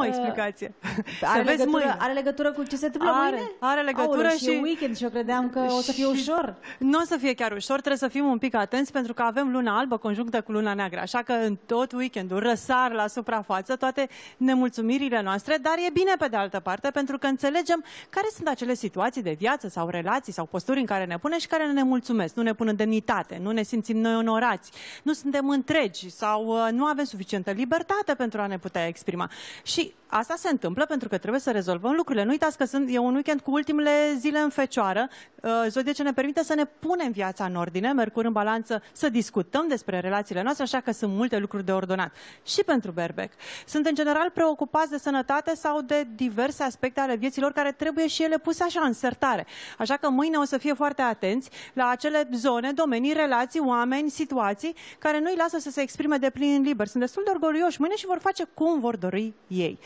o explicație. Are, vezi legătură, mâine. are legătură cu ce se întâmplă are, mâine? Are legătură Aole, și... și... weekend și eu credeam că o să fie ușor. Nu o să fie chiar ușor, trebuie să fim un pic atenți pentru că avem luna albă conjunctă cu luna neagră. Așa că în tot weekendul răsar la suprafață toate nemulțumirile noastre, dar e bine pe de altă parte pentru că înțelegem care sunt acele situații de viață sau relații sau posturi în care ne pune și care ne mulțumesc, nu ne pun în demnitate, nu ne simțim noi onorați, nu suntem întregi sau uh, nu avem suficientă libertate pentru a ne putea exprima. Și asta se întâmplă pentru că trebuie să rezolvăm lucrurile. Nu uitați că sunt, e un weekend cu ultimele zile în fecioară. Uh, Zodie ce ne permite să ne punem viața în ordine, mercur în balanță, să discutăm despre relațiile noastre, așa că sunt multe lucruri de ordonat. Și pentru Berbec. Sunt în general preocupați de sănătate sau de diverse aspecte ale vieților care trebuie și ele puse așa în sertare. Așa că mâine o să fie foarte atenți la acele zone, domenii, relații, oameni, situații care nu îi lasă să se exprime de plin liber. Sunt destul de orgolioși mâine și vor face cum vor dori ei.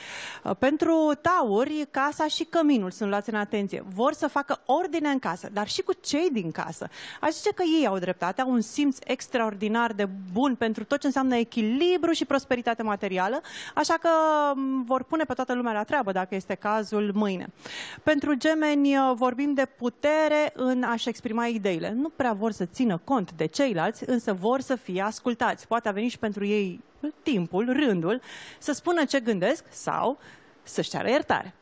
Uh, pentru tauri, casa și căminul sunt luați în atenție. Vor să facă ordine în casă, dar și cu cei din casă. Aș zice că ei au dreptate, au un simț extraordinar de bun pentru tot ce înseamnă echilibru și prosperitate materială, așa că um, vor pune pe toată lumea la treabă, dacă este cazul, mâine. Pentru gemeni uh, vorbim de putere în a-și exprima ideile. Nu prea vor să țină cont de ceilalți, însă vor să fie ascultați. Poate a venit și pentru ei locul, timpul, rândul, să spună ce gândesc sau să-și ceară iertare.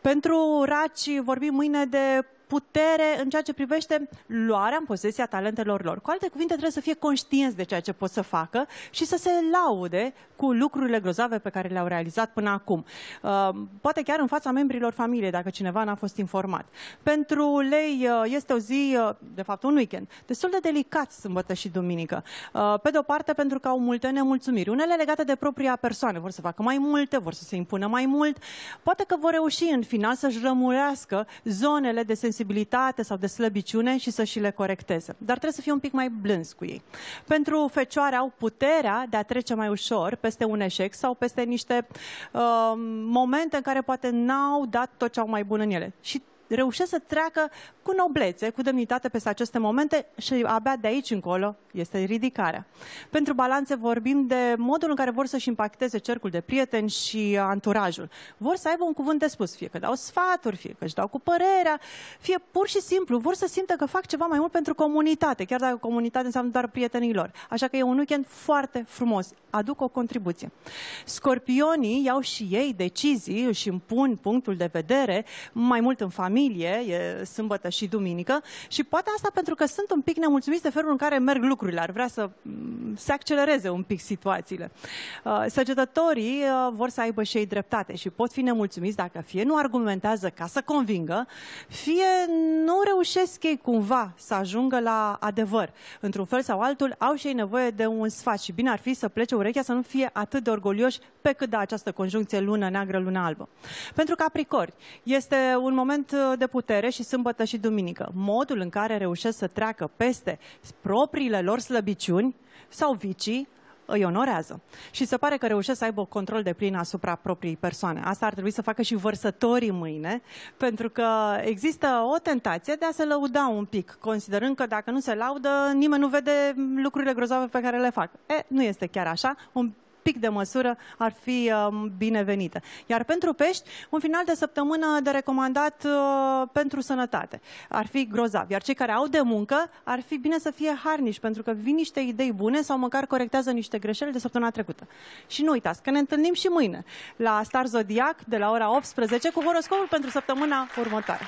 Pentru raci vorbim mâine de putere în ceea ce privește luarea în posesia talentelor lor. Cu alte cuvinte, trebuie să fie conștienți de ceea ce pot să facă și să se laude cu lucrurile grozave pe care le-au realizat până acum. Uh, poate chiar în fața membrilor familiei, dacă cineva n-a fost informat. Pentru lei uh, este o zi, uh, de fapt un weekend, destul de delicat sâmbătă și duminică. Uh, pe de o parte, pentru că au multe nemulțumiri, unele legate de propria persoană. Vor să facă mai multe, vor să se impună mai mult. Poate că vor reuși în final să-și rămurească zonele de sensibilitate sensibilitate sau de slăbiciune și să și le corecteze. Dar trebuie să fie un pic mai blâns cu ei. Pentru fecioare au puterea de a trece mai ușor peste un eșec sau peste niște uh, momente în care poate n-au dat tot ce au mai bun în ele. Și reușesc să treacă cu noblețe, cu demnitate peste aceste momente și abia de aici încolo este ridicarea. Pentru balanțe vorbim de modul în care vor să-și impacteze cercul de prieteni și anturajul. Vor să aibă un cuvânt de spus, fie că dau sfaturi, fie că își dau cu părerea, fie pur și simplu vor să simtă că fac ceva mai mult pentru comunitate, chiar dacă comunitate înseamnă doar prietenii lor. Așa că e un weekend foarte frumos, aduc o contribuție. Scorpionii iau și ei decizii, își impun punctul de vedere, mai mult în familie, familie, e sâmbătă și duminică și poate asta pentru că sunt un pic nemulțumiți de felul în care merg lucrurile, ar vrea să mm, se accelereze un pic situațiile. Uh, săgetătorii uh, vor să aibă și ei dreptate și pot fi nemulțumiți dacă fie nu argumentează ca să convingă, fie nu reușesc ei cumva să ajungă la adevăr. Într-un fel sau altul, au și ei nevoie de un sfat și bine ar fi să plece urechea să nu fie atât de orgolioși pe cât de această conjuncție lună neagră, lună albă. Pentru Capricori este un moment de putere și sâmbătă și duminică. Modul în care reușesc să treacă peste propriile lor slăbiciuni sau vicii îi onorează. Și se pare că reușesc să aibă control de plin asupra proprii persoane. Asta ar trebui să facă și vărsătorii mâine, pentru că există o tentație de a se lăuda un pic, considerând că dacă nu se laudă, nimeni nu vede lucrurile grozave pe care le fac. E, nu este chiar așa. Un pic de măsură ar fi um, binevenită. Iar pentru pești, un final de săptămână de recomandat uh, pentru sănătate. Ar fi grozav. Iar cei care au de muncă, ar fi bine să fie harniși, pentru că vin niște idei bune sau măcar corectează niște greșeli de săptămâna trecută. Și nu uitați că ne întâlnim și mâine la Star Zodiac de la ora 18 cu horoscopul pentru săptămâna următoare.